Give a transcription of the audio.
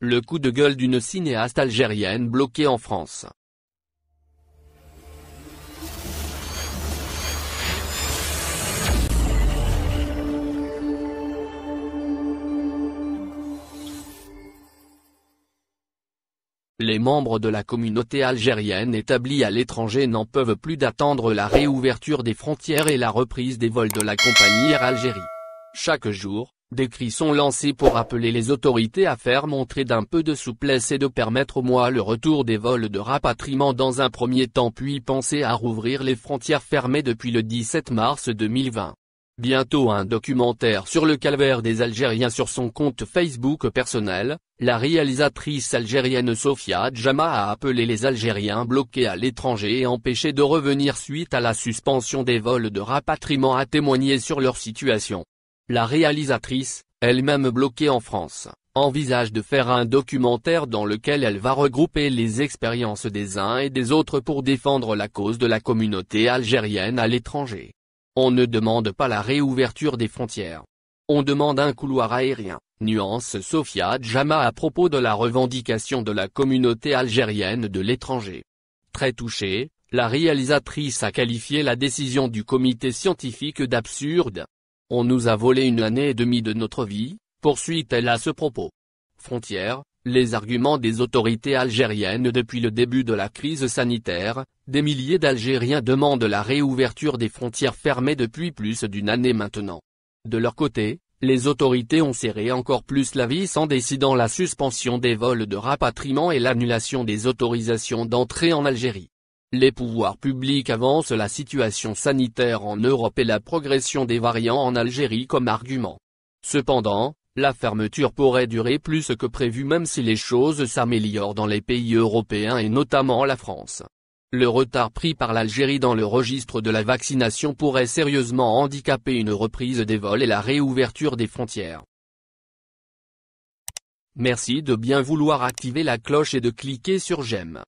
le coup de gueule d'une cinéaste algérienne bloquée en France. Les membres de la communauté algérienne établie à l'étranger n'en peuvent plus d'attendre la réouverture des frontières et la reprise des vols de la compagnie Air Algérie. Chaque jour, des cris sont lancés pour appeler les autorités à faire montrer d'un peu de souplesse et de permettre au moins le retour des vols de rapatriement dans un premier temps puis penser à rouvrir les frontières fermées depuis le 17 mars 2020. Bientôt un documentaire sur le calvaire des Algériens sur son compte Facebook personnel, la réalisatrice algérienne Sofia Djama a appelé les Algériens bloqués à l'étranger et empêchés de revenir suite à la suspension des vols de rapatriement à témoigner sur leur situation. La réalisatrice, elle-même bloquée en France, envisage de faire un documentaire dans lequel elle va regrouper les expériences des uns et des autres pour défendre la cause de la communauté algérienne à l'étranger. On ne demande pas la réouverture des frontières. On demande un couloir aérien, nuance Sofia Djama à propos de la revendication de la communauté algérienne de l'étranger. Très touchée, la réalisatrice a qualifié la décision du comité scientifique d'absurde, on nous a volé une année et demie de notre vie, poursuit-elle à ce propos. Frontières, les arguments des autorités algériennes depuis le début de la crise sanitaire, des milliers d'Algériens demandent la réouverture des frontières fermées depuis plus d'une année maintenant. De leur côté, les autorités ont serré encore plus la vis en décidant la suspension des vols de rapatriement et l'annulation des autorisations d'entrée en Algérie. Les pouvoirs publics avancent la situation sanitaire en Europe et la progression des variants en Algérie comme argument. Cependant, la fermeture pourrait durer plus que prévu même si les choses s'améliorent dans les pays européens et notamment la France. Le retard pris par l'Algérie dans le registre de la vaccination pourrait sérieusement handicaper une reprise des vols et la réouverture des frontières. Merci de bien vouloir activer la cloche et de cliquer sur j'aime.